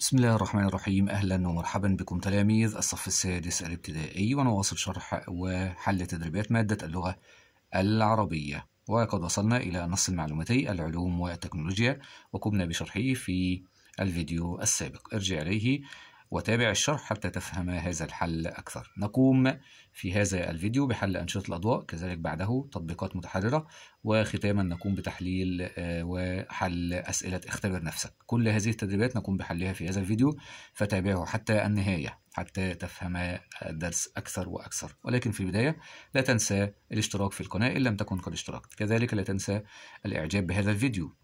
بسم الله الرحمن الرحيم أهلا ومرحبا بكم تلاميذ الصف السادس الابتدائي ونواصل شرح وحل تدريبات مادة اللغة العربية وقد وصلنا إلى نص المعلوماتي العلوم والتكنولوجيا وقمنا بشرحه في الفيديو السابق ارجع إليه وتابع الشرح حتى تفهم هذا الحل أكثر نقوم في هذا الفيديو بحل أنشطة الأضواء كذلك بعده تطبيقات متحررة وختاما نقوم بتحليل آه، وحل أسئلة اختبر نفسك كل هذه التدريبات نقوم بحلها في هذا الفيديو فتابعه حتى النهاية حتى تفهم الدرس أكثر وأكثر ولكن في البداية لا تنسى الاشتراك في القناة إن لم تكن قد اشتركت كذلك لا تنسى الإعجاب بهذا الفيديو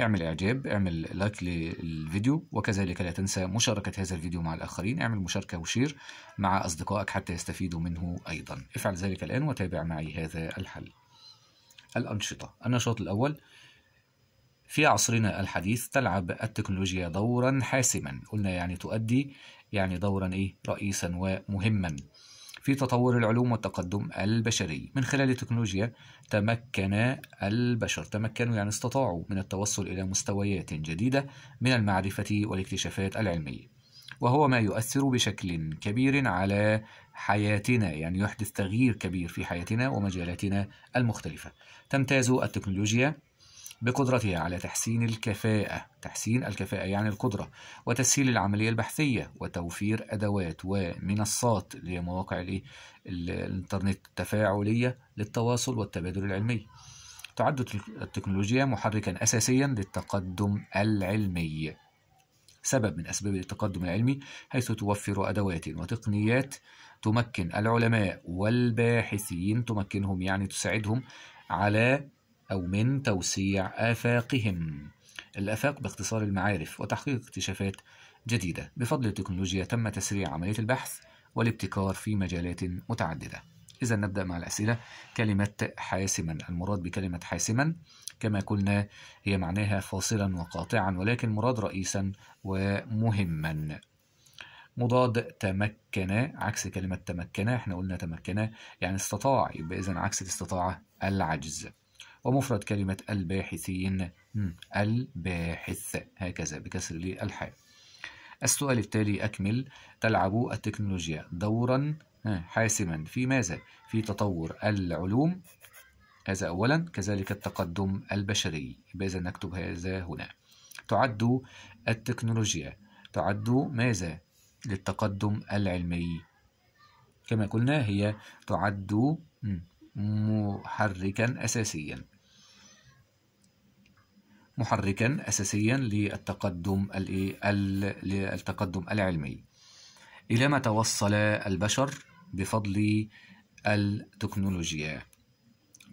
اعمل اعجاب اعمل لايك للفيديو وكذلك لا تنسى مشاركة هذا الفيديو مع الآخرين اعمل مشاركة وشير مع أصدقائك حتى يستفيدوا منه أيضا افعل ذلك الآن وتابع معي هذا الحل الأنشطة النشاط الأول في عصرنا الحديث تلعب التكنولوجيا دورا حاسما قلنا يعني تؤدي يعني دورا إيه رئيسا ومهما في تطور العلوم والتقدم البشري من خلال التكنولوجيا تمكن البشر تمكنوا يعني استطاعوا من التوصل إلى مستويات جديدة من المعرفة والاكتشافات العلمية وهو ما يؤثر بشكل كبير على حياتنا يعني يحدث تغيير كبير في حياتنا ومجالاتنا المختلفة تمتاز التكنولوجيا بقدرتها على تحسين الكفاءة تحسين الكفاءة يعني القدرة وتسهيل العملية البحثية وتوفير أدوات ومنصات لمواقع الإنترنت التفاعلية للتواصل والتبادل العلمي تعد التكنولوجيا محركا أساسيا للتقدم العلمي سبب من أسباب التقدم العلمي حيث توفر أدوات وتقنيات تمكن العلماء والباحثين تمكنهم يعني تساعدهم على أو من توسيع آفاقهم الآفاق باختصار المعارف وتحقيق اكتشافات جديدة بفضل التكنولوجيا تم تسريع عملية البحث والابتكار في مجالات متعددة إذا نبدأ مع الأسئلة كلمة حاسما المراد بكلمة حاسما كما قلنا هي معناها فاصلا وقاطعا ولكن مراد رئيسا ومهما مضاد تمكن عكس كلمة تمكن احنا قلنا تمكن يعني استطاع يبقى إذا عكس الاستطاعة العجز ومفرد كلمة الباحثين الباحث هكذا بكسر الحاء السؤال التالي أكمل تلعب التكنولوجيا دورا حاسما في ماذا؟ في تطور العلوم هذا أولا كذلك التقدم البشري بإذا نكتب هذا هنا تعد التكنولوجيا تعد ماذا للتقدم العلمي كما قلنا هي تعد محركا أساسيا محركا أساسيا للتقدم التقدم العلمي إلى ما توصل البشر بفضل التكنولوجيا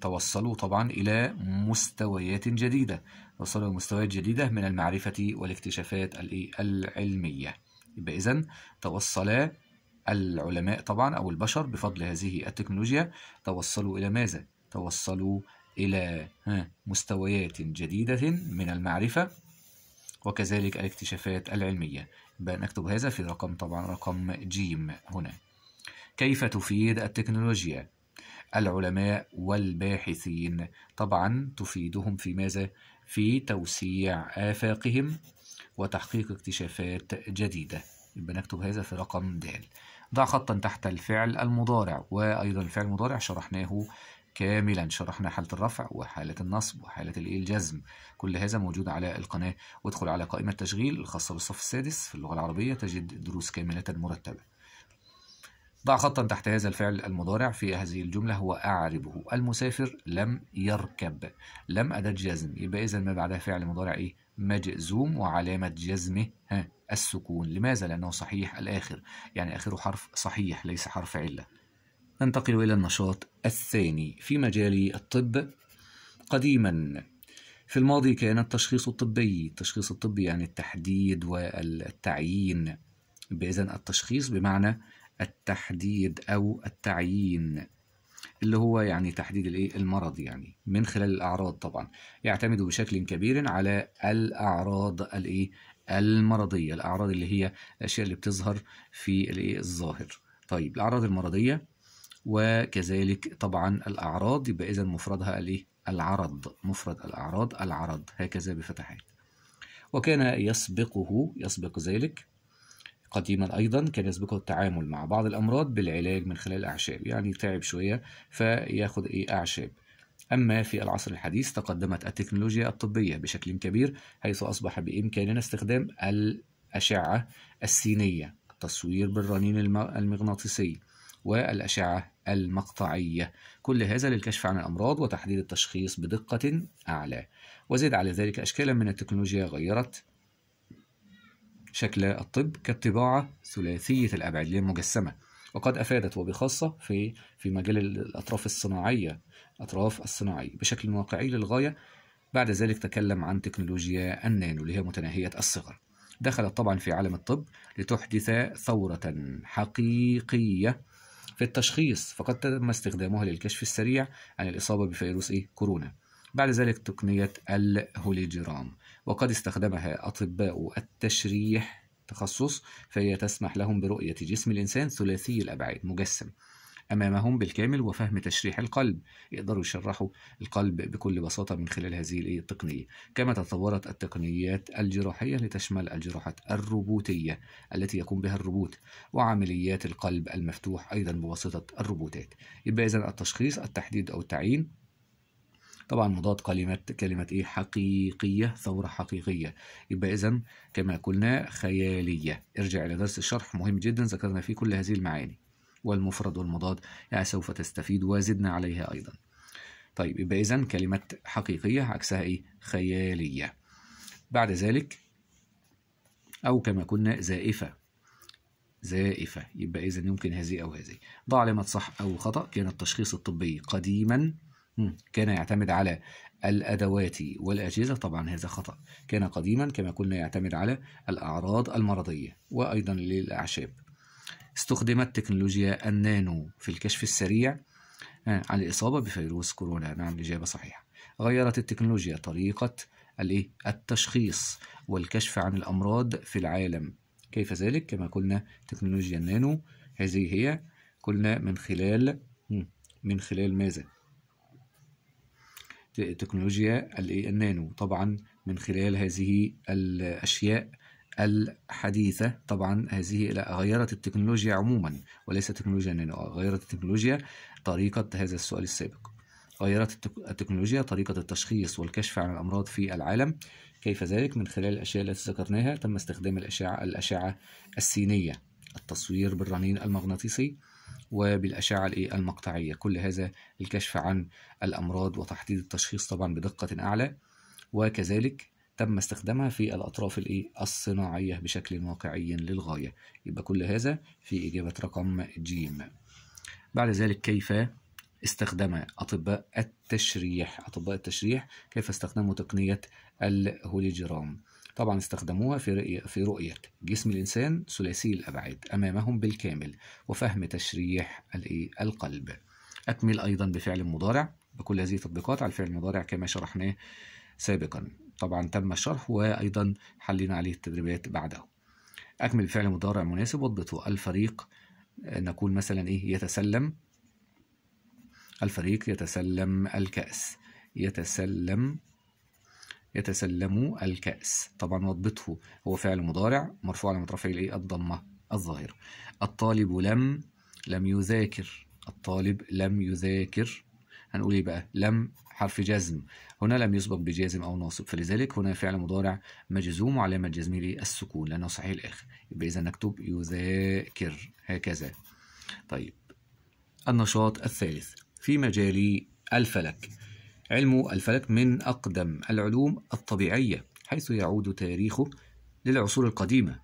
توصلوا طبعا إلى مستويات جديدة توصلوا لمستويات جديدة من المعرفة والاكتشافات العلمية يبقى اذا توصل العلماء طبعا أو البشر بفضل هذه التكنولوجيا توصلوا إلى ماذا؟ توصلوا إلى مستويات جديدة من المعرفة وكذلك الاكتشافات العلمية يبقى نكتب هذا في رقم طبعا رقم جيم هنا كيف تفيد التكنولوجيا العلماء والباحثين طبعا تفيدهم في ماذا في توسيع آفاقهم وتحقيق اكتشافات جديدة يبقى نكتب هذا في رقم د ضع خطا تحت الفعل المضارع وأيضا الفعل المضارع شرحناه كاملا شرحنا حالة الرفع وحالة النصب وحالة الايه الجزم كل هذا موجود على القناة وادخل على قائمة تشغيل الخاصة بالصف السادس في اللغة العربية تجد دروس كاملة مرتبة ضع خطا تحت هذا الفعل المضارع في هذه الجملة هو أعربه المسافر لم يركب لم أداة جزم يبقى إذا ما بعدها فعل مضارع إيه مجزوم وعلامة جزمه ها السكون لماذا لأنه صحيح الآخر يعني آخره حرف صحيح ليس حرف علة ننتقل إلى النشاط الثاني في مجال الطب قديما في الماضي كان التشخيص الطبي التشخيص الطبي يعني التحديد والتعيين بإذن التشخيص بمعنى التحديد أو التعيين اللي هو يعني تحديد الايه المرض يعني من خلال الاعراض طبعا يعتمد بشكل كبير على الاعراض الايه المرضيه الاعراض اللي هي الاشياء اللي بتظهر في الايه الظاهر طيب الاعراض المرضيه وكذلك طبعا الأعراض يبقى إذا مفردها الإيه؟ العرض مفرد الأعراض العرض هكذا بفتحات وكان يسبقه يسبق ذلك قديما أيضا كان يسبقه التعامل مع بعض الأمراض بالعلاج من خلال الأعشاب يعني تعب شوية فياخد إيه أعشاب أما في العصر الحديث تقدمت التكنولوجيا الطبية بشكل كبير حيث أصبح بإمكاننا استخدام الأشعة السينية التصوير بالرنين المغناطيسي والأشعة المقطعية كل هذا للكشف عن الأمراض وتحديد التشخيص بدقة أعلى وزد على ذلك أشكالا من التكنولوجيا غيرت شكل الطب كالطباعة ثلاثية الأبعاد المجسمة وقد أفادت وبخاصة في في مجال الأطراف الصناعية أطراف الصناعية بشكل واقعي للغاية بعد ذلك تكلم عن تكنولوجيا النانو اللي هي متناهية الصغر دخلت طبعا في عالم الطب لتحدث ثورة حقيقية في التشخيص فقد تم استخدامها للكشف السريع عن الإصابة بفيروس إيه؟ كورونا بعد ذلك تقنية الهوليجرام وقد استخدمها أطباء التشريح تخصص فهي تسمح لهم برؤية جسم الإنسان ثلاثي الأبعاد مجسم أمامهم بالكامل وفهم تشريح القلب يقدروا يشرحوا القلب بكل بساطة من خلال هذه التقنية كما تطورت التقنيات الجراحية لتشمل الجراحات الروبوتية التي يقوم بها الروبوت وعمليات القلب المفتوح أيضا بواسطة الروبوتات يبقى إذا التشخيص التحديد أو التعيين طبعا مضاد كلمة كلمة إيه حقيقية ثورة حقيقية يبقى إذا كما قلنا خيالية ارجع إلى درس الشرح مهم جدا ذكرنا فيه كل هذه المعاني والمفرد والمضاد يعني سوف تستفيد وزدنا عليها أيضا طيب يبقى إذا كلمة حقيقية عكسها إيه؟ خيالية بعد ذلك أو كما كنا زائفة زائفة يبقى إذا يمكن هذه أو هذه ضع علامة صح أو خطأ كان التشخيص الطبي قديما كان يعتمد على الأدوات والأجهزة طبعا هذا خطأ كان قديما كما كنا يعتمد على الأعراض المرضية وأيضا للأعشاب استخدمت تكنولوجيا النانو في الكشف السريع آه، عن الإصابة بفيروس كورونا نعم الإجابة صحيحة غيرت التكنولوجيا طريقة التشخيص والكشف عن الأمراض في العالم كيف ذلك كما قلنا تكنولوجيا النانو هذه هي قلنا من خلال من خلال ماذا تكنولوجيا النانو طبعا من خلال هذه الأشياء الحديثة طبعا هذه غيرت التكنولوجيا عموما وليس تكنولوجيا نانو يعني غيرت التكنولوجيا طريقة هذا السؤال السابق غيرت التكنولوجيا طريقة التشخيص والكشف عن الأمراض في العالم كيف ذلك من خلال الأشياء التي ذكرناها تم استخدام الأشعة الأشعة السينية التصوير بالرنين المغناطيسي وبالأشعة المقطعية كل هذا الكشف عن الأمراض وتحديد التشخيص طبعا بدقة أعلى وكذلك تم استخدامها في الأطراف الإيه؟ الصناعية بشكل واقعي للغاية يبقى كل هذا في إجابة رقم ج بعد ذلك كيف استخدم أطباء التشريح أطباء التشريح كيف استخدموا تقنية الهوليجرام طبعا استخدموها في رؤية, في رؤية جسم الإنسان ثلاثي الأبعاد أمامهم بالكامل وفهم تشريح القلب أكمل أيضا بفعل مضارع بكل هذه التطبيقات على الفعل المضارع كما شرحناه سابقا طبعا تم الشرح وأيضا حلينا عليه التدريبات بعده أكمل فعل مضارع مناسب واضبطه الفريق نقول مثلا إيه يتسلم الفريق يتسلم الكأس يتسلم يتسلم الكأس طبعا واضبطه هو فعل مضارع مرفوع على مترفع الايه الضمه الظاهره الطالب لم لم يذاكر الطالب لم يذاكر هنقول ايه بقى لم حرف جزم هنا لم يسبق بجازم او ناصب فلذلك هنا فعل مضارع مجزوم وعلامه جزمه السكون لانه صحيح الاخر يبقى اذا نكتب يذاكر هكذا طيب النشاط الثالث في مجال الفلك علم الفلك من اقدم العلوم الطبيعيه حيث يعود تاريخه للعصور القديمه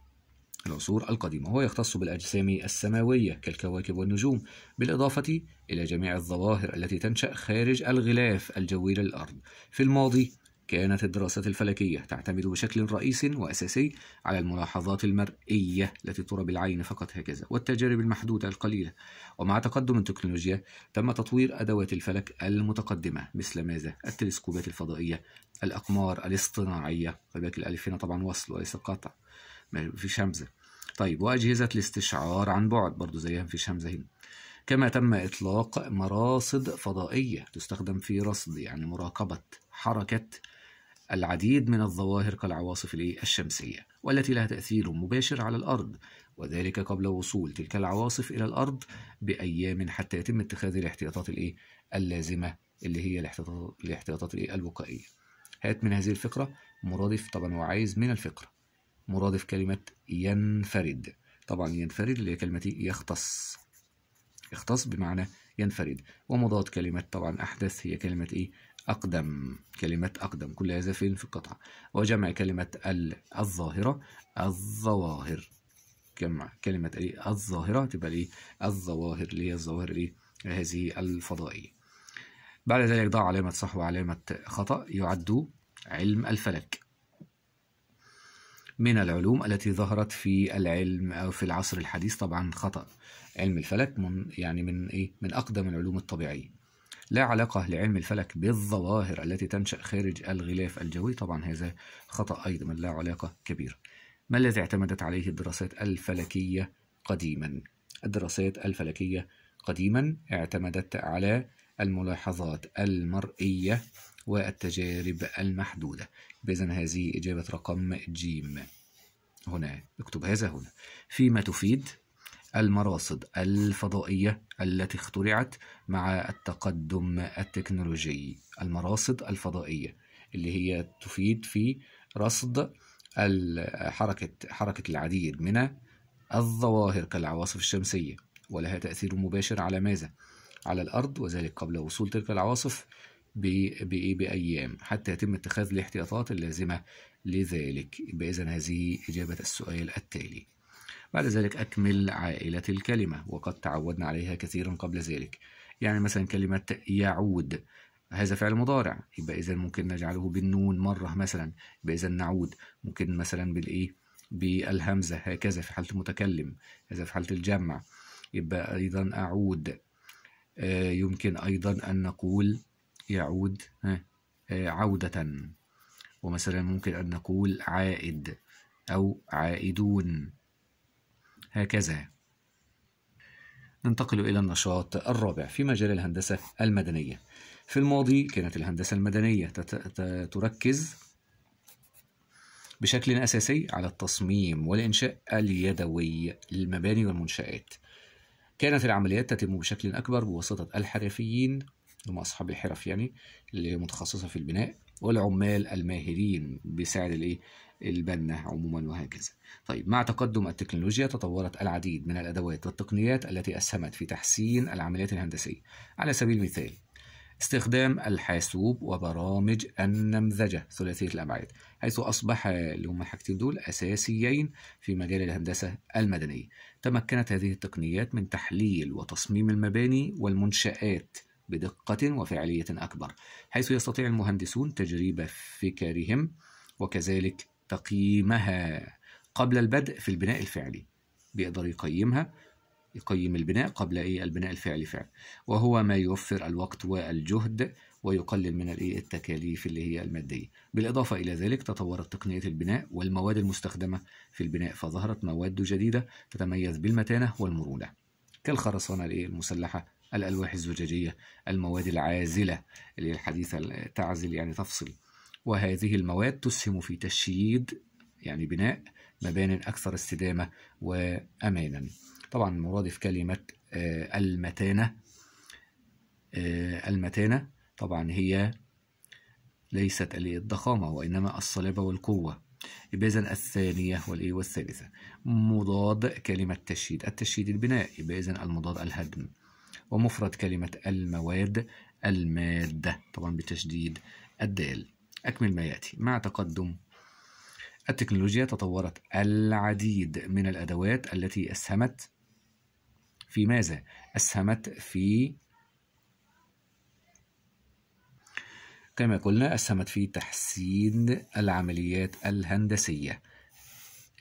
العصور القديمة وهو يختص بالأجسام السماوية كالكواكب والنجوم بالإضافة إلى جميع الظواهر التي تنشأ خارج الغلاف الجوي للأرض في الماضي كانت الدراسات الفلكية تعتمد بشكل رئيس وأساسي على الملاحظات المرئية التي ترى بالعين فقط هكذا والتجارب المحدودة القليلة ومع تقدم التكنولوجيا تم تطوير أدوات الفلك المتقدمة مثل ماذا؟ التلسكوبات الفضائية الأقمار الاصطناعية فباك الألف هنا طبعا وصل وليس قطع ما فيش همزة طيب وأجهزة الاستشعار عن بعد برضو زيها مفيش همزة هنا كما تم إطلاق مراصد فضائية تستخدم في رصد يعني مراقبة حركة العديد من الظواهر كالعواصف الشمسية والتي لها تأثير مباشر على الأرض وذلك قبل وصول تلك العواصف إلى الأرض بأيام حتى يتم اتخاذ الاحتياطات الإيه؟ اللازمة اللي هي الاحتياطات الإيه؟ الوقائية هات من هذه الفقرة مرادف طبعا وعايز من الفقرة مرادف كلمة ينفرد طبعا ينفرد اللي هي كلمة يختص يختص بمعنى ينفرد ومضاد كلمة طبعا أحدث هي كلمة إيه أقدم كلمة أقدم كل هذا فين في القطعة وجمع كلمة الظاهرة الظواهر جمع كلمة إيه الظاهرة تبقى إيه الظواهر اللي هي الظواهر إيه هذه الفضائية بعد ذلك ضع علامة صح وعلامة خطأ يعد علم الفلك من العلوم التي ظهرت في العلم أو في العصر الحديث طبعا خطأ علم الفلك من يعني من إيه؟ من أقدم العلوم الطبيعية لا علاقة لعلم الفلك بالظواهر التي تنشأ خارج الغلاف الجوي طبعا هذا خطأ أيضا من لا علاقة كبيرة ما الذي اعتمدت عليه الدراسات الفلكية قديما الدراسات الفلكية قديما اعتمدت على الملاحظات المرئية والتجارب المحدودة إذا هذه إجابة رقم جيم هنا اكتب هذا هنا فيما تفيد المراصد الفضائية التي اخترعت مع التقدم التكنولوجي المراصد الفضائية اللي هي تفيد في رصد حركة حركة العديد من الظواهر كالعواصف الشمسية ولها تأثير مباشر على ماذا؟ على الأرض وذلك قبل وصول تلك العواصف بإيه بأيام حتى يتم اتخاذ الاحتياطات اللازمة لذلك إذا هذه إجابة السؤال التالي بعد ذلك أكمل عائلة الكلمة وقد تعودنا عليها كثيرا قبل ذلك يعني مثلا كلمة يعود هذا فعل مضارع يبقى إذا ممكن نجعله بالنون مرة مثلا يبقى إذا نعود ممكن مثلا بالإيه بالهمزة هكذا في حالة المتكلم هذا في حالة الجمع يبقى أيضا أعود آه، يمكن أيضا أن نقول يعود آه، عودة ومثلا ممكن أن نقول عائد أو عائدون هكذا ننتقل إلى النشاط الرابع في مجال الهندسة المدنية في الماضي كانت الهندسة المدنية تركز بشكل أساسي على التصميم والإنشاء اليدوي للمباني والمنشآت كانت العمليات تتم بشكل أكبر بواسطة الحرفيين هم أصحاب الحرف يعني اللي متخصصة في البناء والعمال الماهرين بسعر الايه البنا عموما وهكذا طيب مع تقدم التكنولوجيا تطورت العديد من الأدوات والتقنيات التي أسهمت في تحسين العمليات الهندسية على سبيل المثال استخدام الحاسوب وبرامج النمذجة ثلاثية الأبعاد حيث أصبح اللي هم الحاجتين دول أساسيين في مجال الهندسة المدنية تمكنت هذه التقنيات من تحليل وتصميم المباني والمنشآت بدقة وفعالية أكبر حيث يستطيع المهندسون تجريب فكرهم وكذلك تقييمها قبل البدء في البناء الفعلي بيقدر يقيمها يقيم البناء قبل ايه البناء الفعلي فعلا وهو ما يوفر الوقت والجهد ويقلل من الايه التكاليف اللي هي الماديه بالاضافه الى ذلك تطورت تقنيه البناء والمواد المستخدمه في البناء فظهرت مواد جديده تتميز بالمتانه والمرونه كالخرسانه الايه المسلحه الألواح الزجاجية المواد العازلة اللي الحديثة تعزل يعني تفصل وهذه المواد تسهم في تشييد يعني بناء مبان أكثر استدامة وأمانا طبعا مرادف كلمة آه، المتانة آه، المتانة طبعا هي ليست الضخامة وإنما الصلابة والقوة يبقى إذا الثانية والإيه والثالثة مضاد كلمة تشييد التشييد البناء يبقى إذا المضاد الهدم ومفرد كلمة المواد المادة طبعا بتشديد الدال أكمل ما يأتي مع تقدم التكنولوجيا تطورت العديد من الأدوات التي أسهمت في ماذا؟ أسهمت في كما قلنا أسهمت في تحسين العمليات الهندسية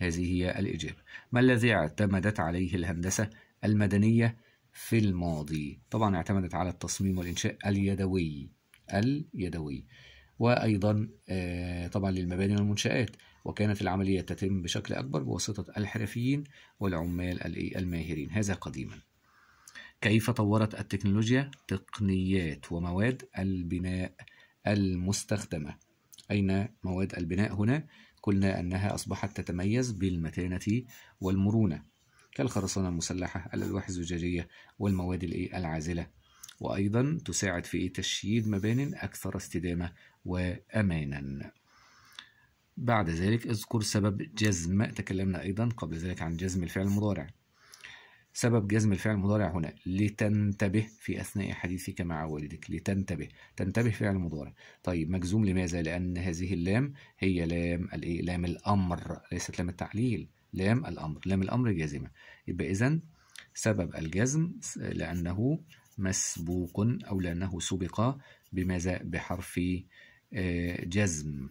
هذه هي الإجابة ما الذي اعتمدت عليه الهندسة المدنية في الماضي طبعا اعتمدت على التصميم والإنشاء اليدوي اليدوي وأيضا آه، طبعا للمباني والمنشآت وكانت العملية تتم بشكل أكبر بواسطة الحرفيين والعمال الماهرين هذا قديما كيف طورت التكنولوجيا تقنيات ومواد البناء المستخدمة أين مواد البناء هنا؟ قلنا أنها أصبحت تتميز بالمتانة والمرونة كالخرسانة المسلحة الألواح الزجاجية والمواد العازلة وأيضا تساعد في تشييد مبان أكثر استدامة وأمانا بعد ذلك اذكر سبب جزم تكلمنا أيضا قبل ذلك عن جزم الفعل المضارع سبب جزم الفعل المضارع هنا لتنتبه في أثناء حديثك مع والدك لتنتبه تنتبه فعل مضارع طيب مجزوم لماذا لأن هذه اللام هي لام الإيه لام الأمر ليست لام التعليل لام الأمر لام الأمر جازمة يبقى إذا سبب الجزم لأنه مسبوق أو لأنه سبق بماذا بحرف آه، جزم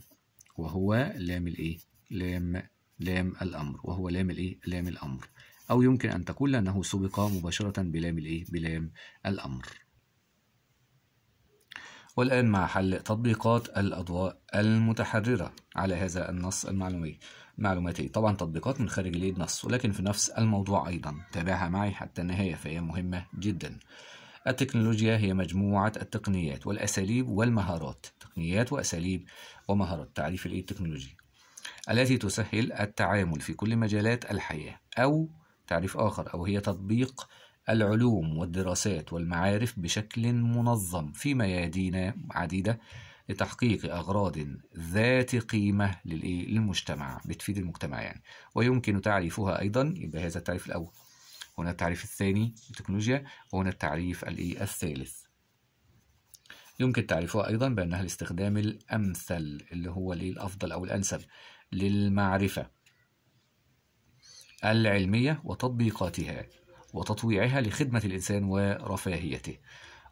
وهو لام الإيه لام لام الأمر وهو لام الإيه لام الأمر أو يمكن أن تقول أنه سبق مباشرة بلام الإيه بلام الأمر والآن مع حل تطبيقات الأضواء المتحررة على هذا النص المعلومي معلوماتي طبعا تطبيقات من خارج اليد نص ولكن في نفس الموضوع أيضا تابعها معي حتى النهاية فهي مهمة جدا التكنولوجيا هي مجموعة التقنيات والأساليب والمهارات تقنيات وأساليب ومهارات تعريف الإيه التكنولوجيا التي تسهل التعامل في كل مجالات الحياة أو تعريف آخر أو هي تطبيق العلوم والدراسات والمعارف بشكل منظم في ميادين عديدة لتحقيق أغراض ذات قيمة للمجتمع بتفيد المجتمع يعني ويمكن تعريفها أيضا يبقى هذا التعريف الأول هنا التعريف الثاني التكنولوجيا وهنا التعريف الثالث يمكن تعريفها أيضا بأنها الاستخدام الأمثل اللي هو الأفضل أو الأنسب للمعرفة العلمية وتطبيقاتها وتطويعها لخدمة الإنسان ورفاهيته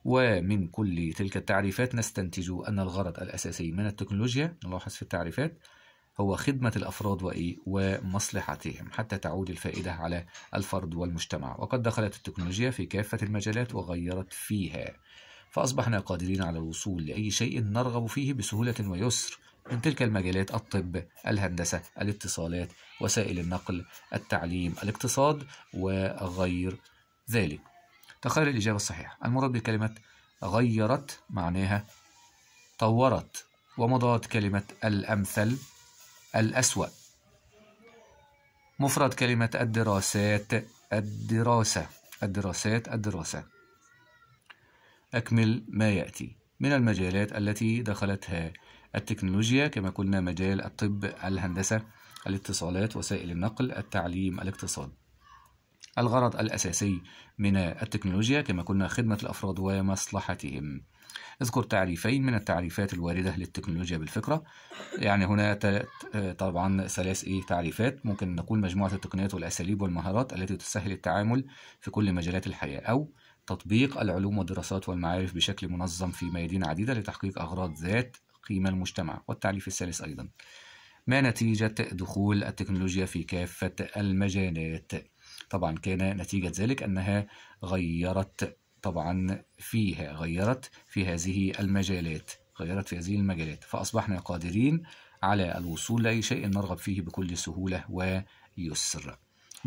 ومن كل تلك التعريفات نستنتج أن الغرض الأساسي من التكنولوجيا نلاحظ في التعريفات هو خدمة الأفراد وإيه ومصلحتهم حتى تعود الفائدة على الفرد والمجتمع وقد دخلت التكنولوجيا في كافة المجالات وغيرت فيها فأصبحنا قادرين على الوصول لأي شيء نرغب فيه بسهولة ويسر من تلك المجالات الطب، الهندسة، الاتصالات، وسائل النقل، التعليم، الاقتصاد وغير ذلك. تخيل الإجابة الصحيحة المراد بكلمة غيرت معناها طورت ومضاد كلمة الأمثل الأسوأ مفرد كلمة الدراسات الدراسة الدراسات الدراسة أكمل ما يأتي من المجالات التي دخلتها التكنولوجيا كما قلنا مجال الطب الهندسة الاتصالات وسائل النقل التعليم الاقتصاد الغرض الأساسي من التكنولوجيا كما قلنا خدمة الأفراد ومصلحتهم اذكر تعريفين من التعريفات الواردة للتكنولوجيا بالفكرة يعني هنا طبعا ثلاث ايه تعريفات ممكن نقول مجموعة التقنيات والأساليب والمهارات التي تسهل التعامل في كل مجالات الحياة أو تطبيق العلوم والدراسات والمعارف بشكل منظم في ميادين عديدة لتحقيق أغراض ذات قيمة المجتمع والتعريف الثالث أيضا ما نتيجة دخول التكنولوجيا في كافة المجالات طبعا كان نتيجة ذلك أنها غيرت طبعا فيها غيرت في هذه المجالات غيرت في هذه المجالات فأصبحنا قادرين على الوصول لأي شيء نرغب فيه بكل سهولة ويسر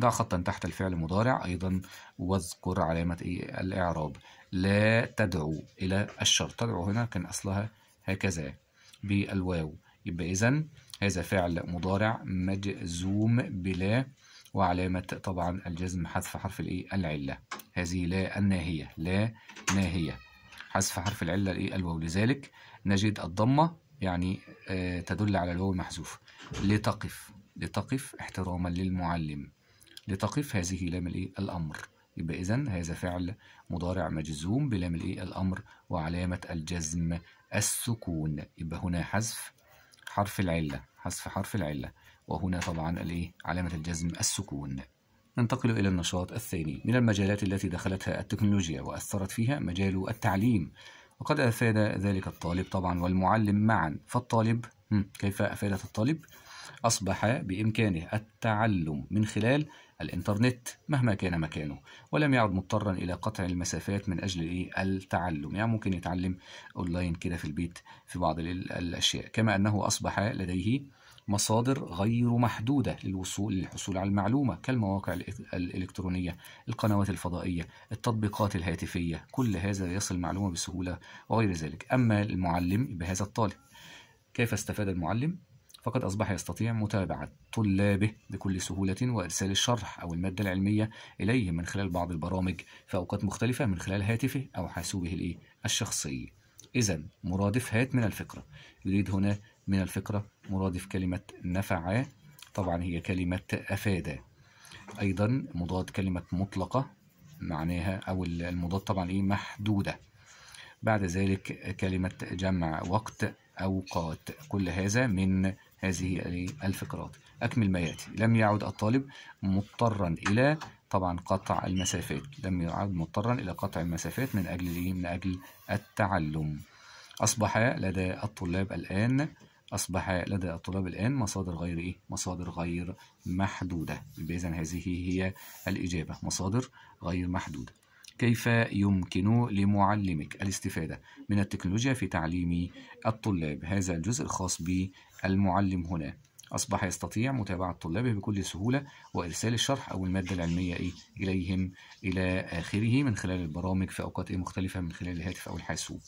ضع خطا تحت الفعل المضارع أيضا واذكر علامة إيه؟ الإعراب لا تدعو إلى الشر تدعو هنا كان أصلها هكذا بالواو يبقى إذا هذا فعل مضارع مجزوم بلا وعلامة طبعا الجزم حذف حرف الايه العلة هذه لا الناهية لا ناهية حذف حرف العلة الايه الواو لذلك نجد الضمة يعني آه، تدل على الواو المحذوف لتقف لتقف احتراما للمعلم لتقف هذه لام الايه الأمر يبقى إذا هذا فعل مضارع مجزوم بلام الايه الأمر وعلامة الجزم السكون يبقى هنا حذف حرف العلة حذف حرف العلة وهنا طبعا الايه علامة الجزم السكون ننتقل إلى النشاط الثاني من المجالات التي دخلتها التكنولوجيا وأثرت فيها مجال التعليم وقد أفاد ذلك الطالب طبعا والمعلم معا فالطالب كيف أفادت الطالب؟ أصبح بإمكانه التعلم من خلال الإنترنت مهما كان مكانه ولم يعد مضطرا إلى قطع المسافات من أجل إيه؟ التعلم يعني ممكن يتعلم أونلاين كده في البيت في بعض الأشياء كما أنه أصبح لديه مصادر غير محدودة للوصول للحصول على المعلومة كالمواقع الإلكترونية القنوات الفضائية التطبيقات الهاتفية كل هذا يصل المعلومة بسهولة وغير ذلك أما المعلم بهذا الطالب كيف استفاد المعلم؟ فقد أصبح يستطيع متابعة طلابه بكل سهولة وإرسال الشرح أو المادة العلمية إليهم من خلال بعض البرامج في أوقات مختلفة من خلال هاتفه أو حاسوبه الشخصي إذا مرادف هات من الفكرة يريد هنا من الفكرة مرادف كلمة نفع طبعا هي كلمة أفاد أيضا مضاد كلمة مطلقة معناها أو المضاد طبعا إيه محدودة بعد ذلك كلمة جمع وقت أوقات كل هذا من هذه الفقرات أكمل ما يأتي لم يعد الطالب مضطرا إلى طبعا قطع المسافات لم يعد مضطرا إلى قطع المسافات من أجل إيه؟ من أجل التعلم أصبح لدى الطلاب الآن أصبح لدى الطلاب الآن مصادر غير إيه؟ مصادر غير محدودة إذا هذه هي الإجابة مصادر غير محدودة كيف يمكن لمعلمك الاستفادة من التكنولوجيا في تعليم الطلاب هذا الجزء الخاص بالمعلم هنا أصبح يستطيع متابعة طلابه بكل سهولة وإرسال الشرح أو المادة العلمية إيه إليهم إلى آخره من خلال البرامج في أوقات إيه مختلفة من خلال الهاتف أو الحاسوب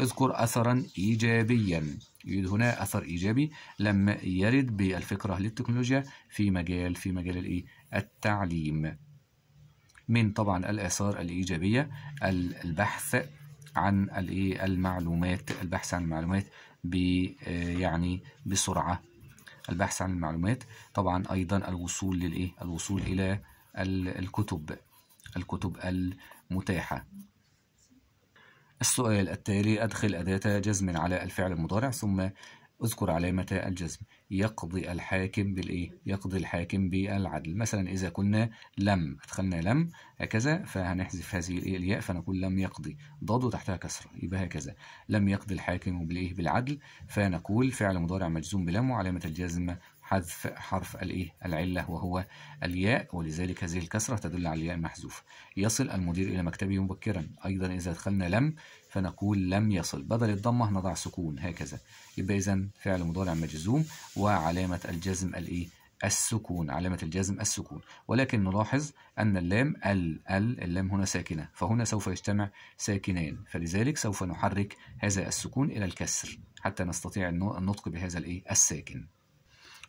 اذكر أثرا إيجابيا يريد هنا أثر إيجابي لما يرد بالفكرة للتكنولوجيا في مجال في مجال الإيه؟ التعليم من طبعا الآثار الإيجابية البحث عن الإيه؟ المعلومات البحث عن المعلومات ب يعني بسرعة البحث عن المعلومات طبعا أيضا الوصول للإيه الوصول إلى الكتب الكتب المتاحة السؤال التالي أدخل أداة جزم على الفعل المضارع ثم اذكر علامة الجزم يقضي الحاكم بالإيه؟ يقضي الحاكم بالعدل مثلا إذا كنا لم أدخلنا لم هكذا فهنحذف هذه الياء فنقول لم يقضي ضاد وتحتها كسرة يبقى هكذا لم يقضي الحاكم بالإيه بالعدل فنقول فعل مضارع مجزوم بلم وعلامة الجزم حذف حرف الايه العله وهو الياء ولذلك هذه الكسره تدل على الياء المحذوف يصل المدير الى مكتبه مبكرا ايضا اذا دخلنا لم فنقول لم يصل بدل الضمه نضع سكون هكذا يبقى اذا فعل مضارع مجزوم وعلامه الجزم الايه السكون علامة الجزم السكون ولكن نلاحظ أن اللام ال ال اللام هنا ساكنة فهنا سوف يجتمع ساكنان فلذلك سوف نحرك هذا السكون إلى الكسر حتى نستطيع النطق بهذا الإيه الساكن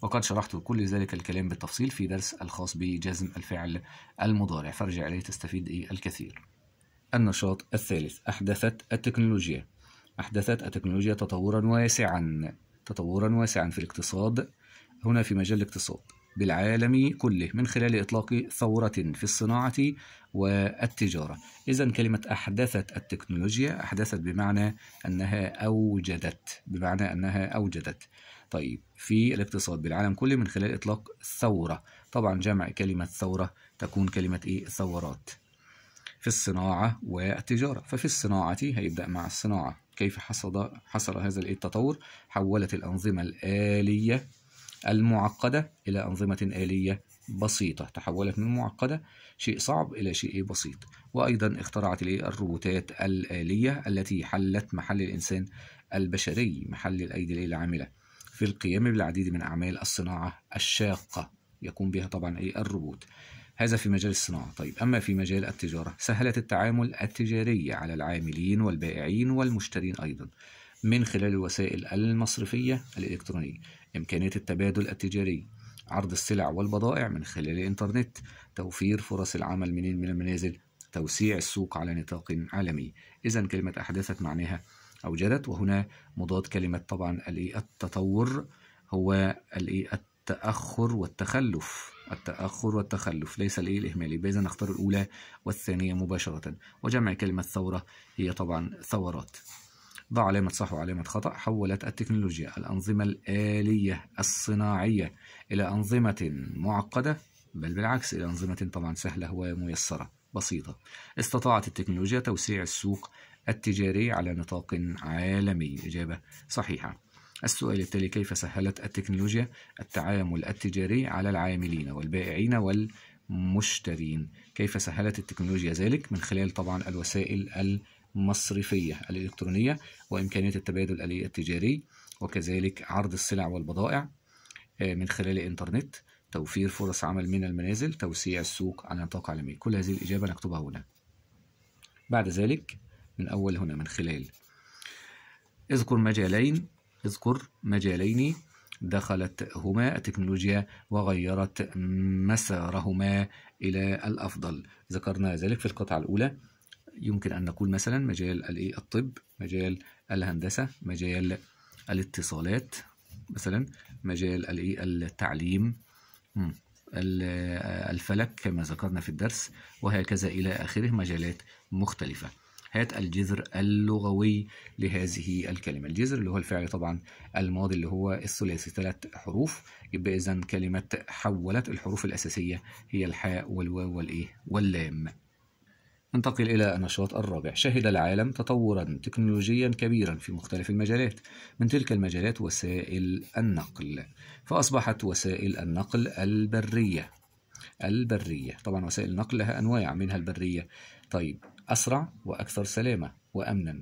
وقد شرحت كل ذلك الكلام بالتفصيل في درس الخاص بجزم الفعل المضارع فارجع إليه تستفيد الكثير النشاط الثالث أحدثت التكنولوجيا أحدثت التكنولوجيا تطورا واسعا تطورا واسعا في الاقتصاد هنا في مجال الاقتصاد بالعالم كله من خلال إطلاق ثورة في الصناعة والتجارة إذا كلمة أحدثت التكنولوجيا أحدثت بمعنى أنها أوجدت بمعنى أنها أوجدت طيب في الاقتصاد بالعالم كله من خلال إطلاق ثورة طبعا جمع كلمة ثورة تكون كلمة إيه ثورات في الصناعة والتجارة ففي الصناعة هيبدأ مع الصناعة كيف حصل, حصل هذا التطور حولت الأنظمة الآلية المعقدة إلى أنظمة آلية بسيطة تحولت من معقدة شيء صعب إلى شيء بسيط وأيضا اخترعت الروبوتات الآلية التي حلت محل الإنسان البشري محل الأيدي العاملة في القيام بالعديد من أعمال الصناعة الشاقة يقوم بها طبعا أي الروبوت هذا في مجال الصناعة طيب أما في مجال التجارة سهلت التعامل التجاري على العاملين والبائعين والمشترين أيضا من خلال الوسائل المصرفية الإلكترونية إمكانية التبادل التجاري عرض السلع والبضائع من خلال الإنترنت توفير فرص العمل من المنازل توسيع السوق على نطاق عالمي إذا كلمة أحدثت معناها أوجدت وهنا مضاد كلمة طبعا إيه التطور هو إيه التأخر والتخلف التأخر والتخلف ليس الإيه الإهمالي بإذن نختار الأولى والثانية مباشرة وجمع كلمة ثورة هي طبعا ثورات ضع علامة صح وعلامة خطأ حولت التكنولوجيا الأنظمة الآلية الصناعية إلى أنظمة معقدة بل بالعكس إلى أنظمة طبعا سهلة وميسرة بسيطة استطاعت التكنولوجيا توسيع السوق التجاري على نطاق عالمي إجابة صحيحة السؤال التالي كيف سهلت التكنولوجيا التعامل التجاري على العاملين والبائعين والمشترين كيف سهلت التكنولوجيا ذلك من خلال طبعا الوسائل المصرفية الإلكترونية وإمكانية التبادل التجاري وكذلك عرض السلع والبضائع آه، من خلال الإنترنت توفير فرص عمل من المنازل توسيع السوق على نطاق عالمي كل هذه الإجابة نكتبها هنا بعد ذلك من أول هنا من خلال اذكر مجالين اذكر مجالين دخلت هما التكنولوجيا وغيرت مسارهما إلى الأفضل ذكرنا ذلك في القطعة الأولى يمكن أن نقول مثلا مجال الطب مجال الهندسة مجال الاتصالات مثلا مجال التعليم آه، الفلك كما ذكرنا في الدرس وهكذا إلى آخره مجالات مختلفة هات الجذر اللغوي لهذه الكلمة الجذر اللي هو الفعل طبعا الماضي اللي هو الثلاثي ثلاث حروف يبقى إذا كلمة حولت الحروف الأساسية هي الحاء والواو والإيه واللام ننتقل إلى النشاط الرابع شهد العالم تطورا تكنولوجيا كبيرا في مختلف المجالات من تلك المجالات وسائل النقل فأصبحت وسائل النقل البرية البرية طبعا وسائل النقل لها أنواع منها البرية طيب أسرع وأكثر سلامة وأمنا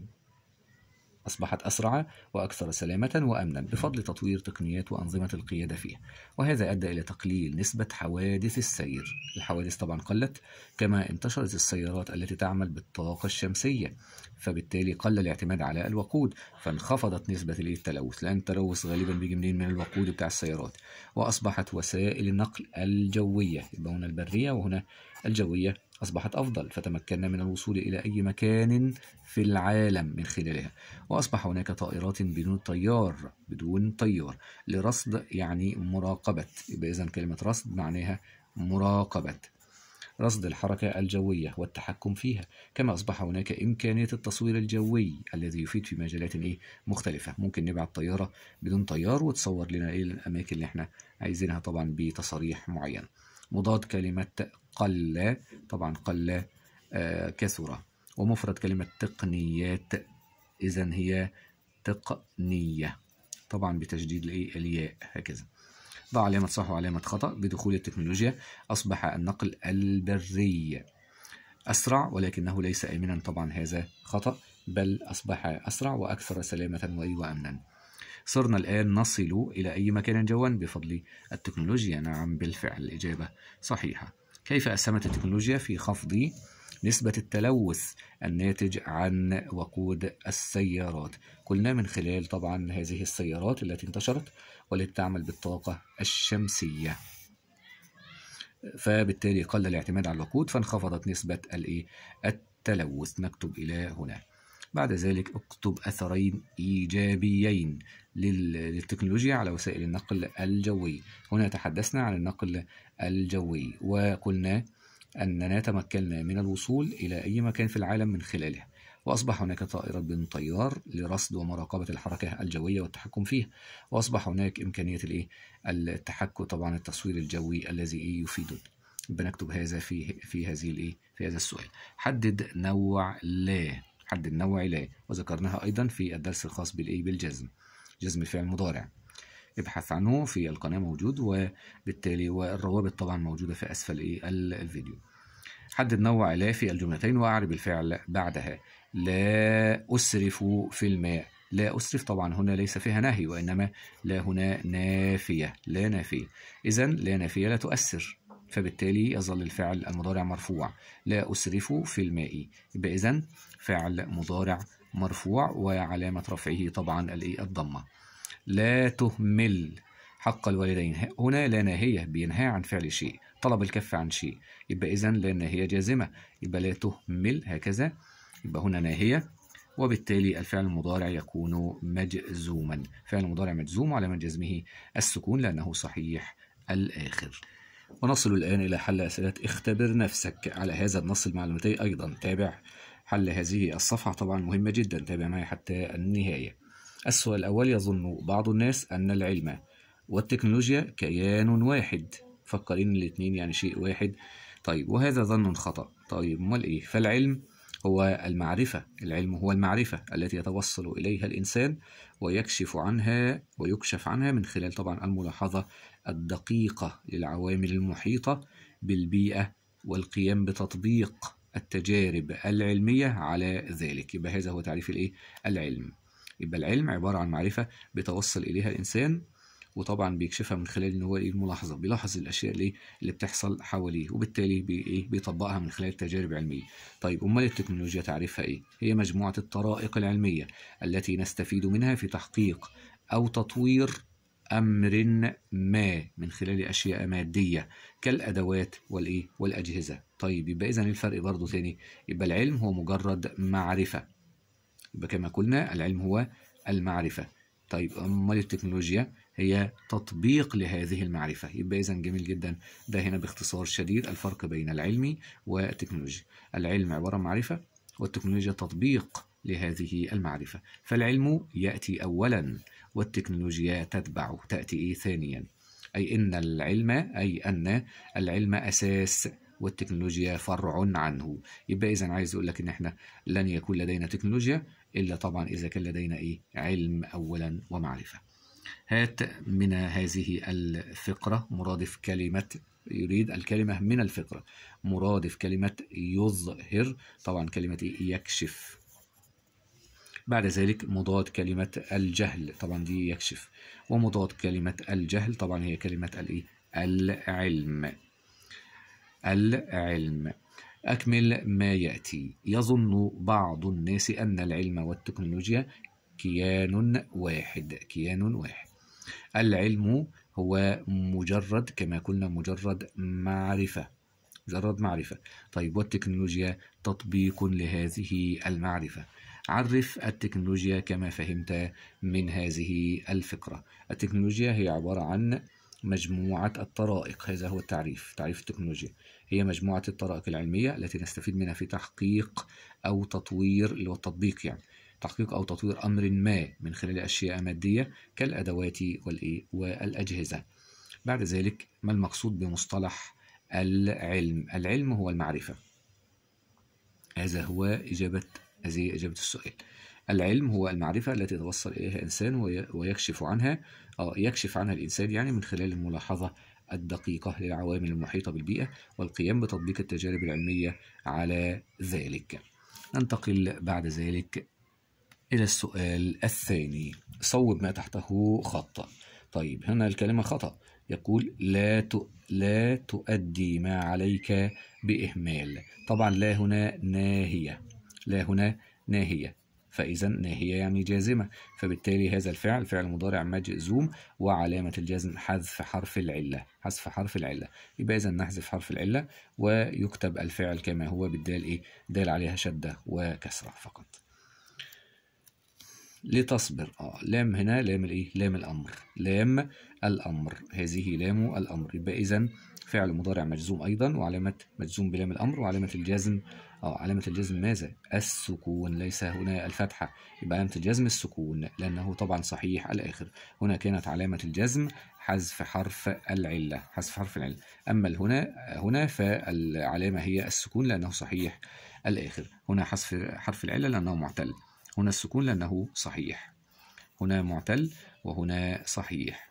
أصبحت أسرع وأكثر سلامة وأمنا بفضل تطوير تقنيات وأنظمة القيادة فيها وهذا أدى إلى تقليل نسبة حوادث السير الحوادث طبعا قلت كما انتشرت السيارات التي تعمل بالطاقة الشمسية فبالتالي قل الاعتماد على الوقود فانخفضت نسبة التلوث لأن التلوث غالبا بيجي منين من الوقود بتاع السيارات وأصبحت وسائل النقل الجوية يبقى هنا البرية وهنا الجوية أصبحت أفضل فتمكنا من الوصول إلى أي مكان في العالم من خلالها وأصبح هناك طائرات بدون طيار بدون طيار لرصد يعني مراقبة يبقى إذا كلمة رصد معناها مراقبة رصد الحركة الجوية والتحكم فيها كما أصبح هناك إمكانية التصوير الجوي الذي يفيد في مجالات إيه مختلفة ممكن نبعت طيارة بدون طيار وتصور لنا إيه الأماكن اللي إحنا عايزينها طبعا بتصاريح معينة مضاد كلمة قل طبعا قل آه، كثرة ومفرد كلمة تقنيات إذا هي تقنية طبعا بتشديد الياء هكذا ضع علامة صح وعلامة خطأ بدخول التكنولوجيا أصبح النقل البري أسرع ولكنه ليس آمنا طبعا هذا خطأ بل أصبح أسرع وأكثر سلامة وأمنا صرنا الآن نصل إلى أي مكان جوا بفضل التكنولوجيا نعم بالفعل الإجابة صحيحة كيف أسهمت التكنولوجيا في خفض نسبة التلوث الناتج عن وقود السيارات قلنا من خلال طبعا هذه السيارات التي انتشرت والتي تعمل بالطاقة الشمسية فبالتالي قل الاعتماد على الوقود فانخفضت نسبة التلوث نكتب إلى هنا بعد ذلك اكتب أثرين إيجابيين للتكنولوجيا على وسائل النقل الجوي هنا تحدثنا عن النقل الجوي وقلنا أننا تمكنا من الوصول إلى أي مكان في العالم من خلاله وأصبح هناك طائرات بين طيار لرصد ومراقبة الحركة الجوية والتحكم فيها وأصبح هناك إمكانية الإيه؟ التحكم طبعا التصوير الجوي الذي يفيدنا بنكتب هذا في في هذه الايه في هذا السؤال حدد نوع لا حد النوع لا وذكرناها أيضا في الدرس الخاص بالإيه بالجزم جزم الفعل المضارع ابحث عنه في القناة موجود وبالتالي والروابط طبعا موجودة في أسفل إيه الفيديو حدد نوع لا في الجملتين وأعرب الفعل بعدها لا أسرف في الماء لا أسرف طبعا هنا ليس فيها نهي وإنما لا هنا نافية لا نافية إذا لا نافية لا تؤثر فبالتالي يظل الفعل المضارع مرفوع لا أسرف في الماء يبقى إذا فعل مضارع مرفوع وعلامة رفعه طبعا الضمة لا تهمل حق الوالدين هنا لا ناهية بينهى عن فعل شيء طلب الكف عن شيء يبقى إذن لا ناهية جازمة يبقى لا تهمل هكذا يبقى هنا ناهية وبالتالي الفعل المضارع يكون مجزوما فعل المضارع مجزوم على من جزمه السكون لأنه صحيح الآخر ونصل الآن إلى حل أسئلة اختبر نفسك على هذا النص المعلوماتي أيضا تابع حل هذه الصفحة طبعا مهمة جدا تابع معي حتى النهاية السؤال الأول يظن بعض الناس أن العلم والتكنولوجيا كيان واحد فكر إن يعني شيء واحد طيب وهذا ظن خطأ طيب أمال إيه فالعلم هو المعرفة العلم هو المعرفة التي يتوصل إليها الإنسان ويكشف عنها ويكشف عنها من خلال طبعا الملاحظة الدقيقة للعوامل المحيطة بالبيئة والقيام بتطبيق التجارب العلمية على ذلك يبقى هذا هو تعريف الإيه؟ العلم يبقى العلم عبارة عن معرفة بيتوصل إليها الإنسان وطبعا بيكشفها من خلال ان هو ايه الملاحظه بيلاحظ الاشياء اللي اللي بتحصل حواليه وبالتالي بي ايه بيطبقها من خلال تجارب علميه طيب امال التكنولوجيا تعريفها ايه هي مجموعه الطرائق العلميه التي نستفيد منها في تحقيق او تطوير أمر ما من خلال أشياء مادية كالأدوات والإيه والأجهزة طيب يبقى إذا الفرق برضو ثاني يبقى العلم هو مجرد معرفة يبقى كما قلنا العلم هو المعرفة طيب أمال التكنولوجيا هي تطبيق لهذه المعرفة يبقى إذا جميل جدا ده هنا باختصار شديد الفرق بين العلم والتكنولوجيا العلم عبارة عن معرفة والتكنولوجيا تطبيق لهذه المعرفة فالعلم يأتي أولاً والتكنولوجيا تتبع تأتي إيه ثانيا أي أن العلم أي أن العلم أساس والتكنولوجيا فرع عنه يبقى إذا عايز أقول لك إن إحنا لن يكون لدينا تكنولوجيا إلا طبعا إذا كان لدينا إيه علم أولا ومعرفة هات من هذه الفقرة مرادف كلمة يريد الكلمة من الفقرة مرادف كلمة يظهر طبعا كلمة إيه؟ يكشف بعد ذلك مضاد كلمة الجهل طبعا دي يكشف ومضاد كلمة الجهل طبعا هي كلمة الإيه؟ العلم العلم أكمل ما يأتي يظن بعض الناس أن العلم والتكنولوجيا كيان واحد كيان واحد العلم هو مجرد كما قلنا مجرد معرفة مجرد معرفة طيب والتكنولوجيا تطبيق لهذه المعرفة عرف التكنولوجيا كما فهمت من هذه الفقرة التكنولوجيا هي عبارة عن مجموعة الطرائق هذا هو التعريف تعريف التكنولوجيا هي مجموعة الطرائق العلمية التي نستفيد منها في تحقيق أو تطوير اللي هو التطبيق يعني تحقيق أو تطوير أمر ما من خلال أشياء مادية كالأدوات والأجهزة بعد ذلك ما المقصود بمصطلح العلم العلم هو المعرفة هذا هو إجابة هذه إجابة السؤال العلم هو المعرفة التي يتوصل إليها الإنسان ويكشف عنها يكشف عنها الإنسان يعني من خلال الملاحظة الدقيقة للعوامل المحيطة بالبيئة والقيام بتطبيق التجارب العلمية على ذلك ننتقل بعد ذلك إلى السؤال الثاني صوب ما تحته خط طيب هنا الكلمة خطأ يقول لا ت... لا تؤدي ما عليك بإهمال طبعا لا هنا ناهية لا هنا ناهية فإذا ناهية يعني جازمة فبالتالي هذا الفعل فعل مضارع مجزوم وعلامة الجزم حذف حرف العلة حذف حرف العلة يبقى إذا نحذف حرف العلة ويكتب الفعل كما هو بالدال إيه دال عليها شدة وكسرة فقط لتصبر اه لام هنا لام الايه لام الامر لام الامر هذه لام الامر يبقى اذا فعل مضارع مجزوم ايضا وعلامه مجزوم بلام الامر وعلامه الجزم اه علامة الجزم ماذا؟ السكون ليس هنا الفتحة يبقى علامة الجزم السكون لأنه طبعا صحيح الآخر هنا كانت علامة الجزم حذف حرف العلة حذف حرف العلة أما هنا هنا فالعلامة هي السكون لأنه صحيح الآخر هنا حذف حرف العلة لأنه معتل هنا السكون لأنه صحيح هنا معتل وهنا صحيح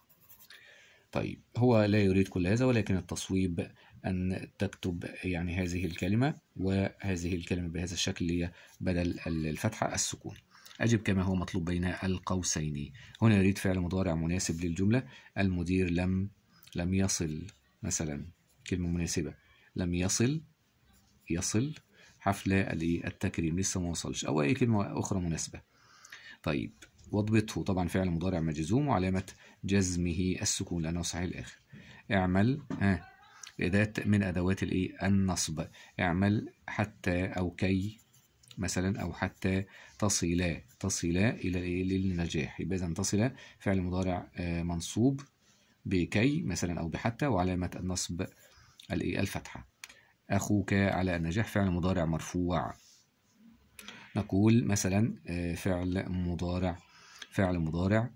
طيب هو لا يريد كل هذا ولكن التصويب أن تكتب يعني هذه الكلمة وهذه الكلمة بهذا الشكل هي بدل الفتحة السكون أجب كما هو مطلوب بين القوسين هنا يريد فعل مضارع مناسب للجملة المدير لم لم يصل مثلا كلمة مناسبة لم يصل يصل حفلة التكريم لسه ما وصلش أو أي كلمة أخرى مناسبة طيب واضبطه طبعا فعل مضارع مجزوم وعلامة جزمه السكون لأنه صحيح الآخر اعمل ها الأداة من أدوات الإيه النصب اعمل حتى أو كي مثلا أو حتى تصلا تصلا إلى إيه؟ للنجاح يبقى إذا تصلا فعل مضارع آه، منصوب بكي مثلا أو بحتى وعلامة النصب الإيه؟ الفتحة أخوك على النجاح فعل مضارع مرفوع نقول مثلا آه، فعل مضارع فعل مضارع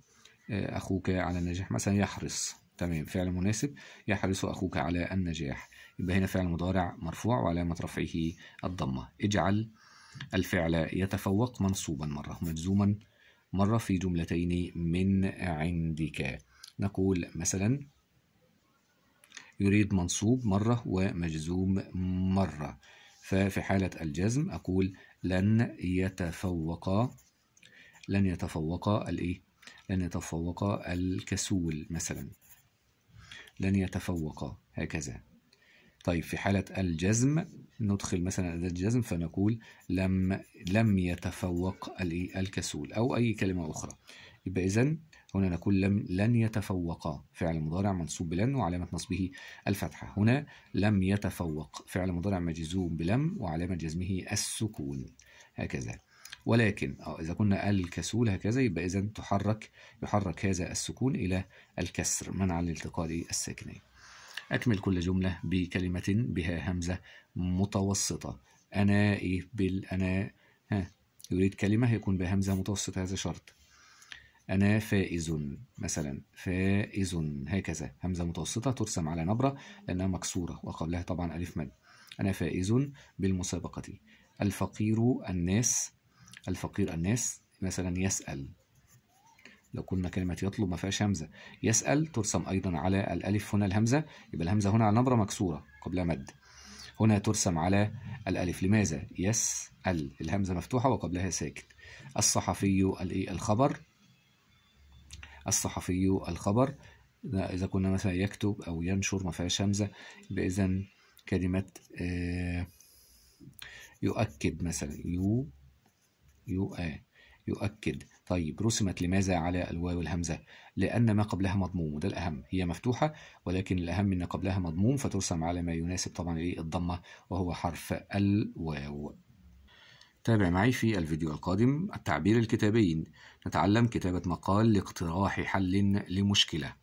آه، أخوك على النجاح مثلا يحرص تمام فعل مناسب يحرص أخوك على النجاح يبقى هنا فعل مضارع مرفوع وعلامة رفعه الضمة اجعل الفعل يتفوق منصوبا مرة مجزوما مرة في جملتين من عندك نقول مثلا يريد منصوب مرة ومجزوم مرة ففي حالة الجزم أقول لن يتفوق لن يتفوق الإيه؟ لن يتفوق الكسول مثلا لن يتفوقا هكذا طيب في حالة الجزم ندخل مثلا أداة الجزم فنقول لم لم يتفوق الكسول أو أي كلمة أخرى يبقى إذا هنا نقول لم لن يتفوقا فعل مضارع منصوب بلن وعلامة نصبه الفتحة هنا لم يتفوق فعل مضارع مجزوم بلم وعلامة جزمه السكون هكذا ولكن أو آه، إذا كنا الكسول هكذا يبقى إذا تحرك يحرك هذا السكون إلى الكسر منعا لالتقاء الساكنين أكمل كل جملة بكلمة بها همزة متوسطة أنا إيه بالأنا ها يريد كلمة يكون بها همزة متوسطة هذا شرط أنا فائز مثلا فائز هكذا همزة متوسطة ترسم على نبرة لأنها مكسورة وقبلها طبعا ألف مد أنا فائز بالمسابقة الفقير الناس الفقير الناس مثلا يسأل لو قلنا كلمة يطلب ما فيهاش همزة يسأل ترسم أيضا على الألف هنا الهمزة يبقى الهمزة هنا على نبرة مكسورة قبلها مد هنا ترسم على الألف لماذا؟ يسأل الهمزة مفتوحة وقبلها ساكت الصحفي إيه؟ الخبر الصحفي الخبر إذا كنا مثلا يكتب أو ينشر ما فيهاش همزة يبقى إذا كلمة آه، يؤكد مثلا يو يؤكد طيب رسمت لماذا على الواو والهمزة لأن ما قبلها مضموم وده الأهم هي مفتوحة ولكن الأهم أن قبلها مضموم فترسم على ما يناسب طبعا الضمة وهو حرف الواو تابع معي في الفيديو القادم التعبير الكتابي نتعلم كتابة مقال لاقتراح حل لمشكلة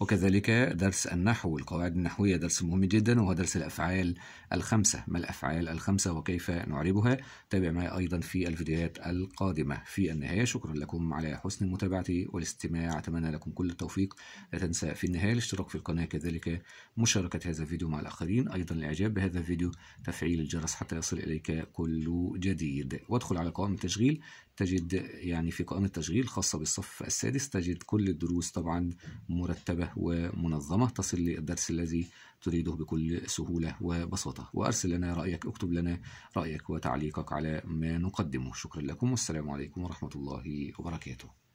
وكذلك درس النحو القواعد النحوية درس مهم جدا وهو درس الأفعال الخمسة ما الأفعال الخمسة وكيف نعربها تابع معي أيضا في الفيديوهات القادمة في النهاية شكرا لكم على حسن المتابعة والاستماع أتمنى لكم كل التوفيق لا تنسى في النهاية الاشتراك في القناة كذلك مشاركة هذا الفيديو مع الآخرين أيضا الإعجاب بهذا الفيديو تفعيل الجرس حتى يصل إليك كل جديد وادخل على قوائم التشغيل تجد يعني في قائمة تشغيل خاصة بالصف السادس تجد كل الدروس طبعا مرتبة ومنظمة تصل للدرس الذي تريده بكل سهولة وبساطة وأرسل لنا رأيك اكتب لنا رأيك وتعليقك على ما نقدمه شكرا لكم والسلام عليكم ورحمة الله وبركاته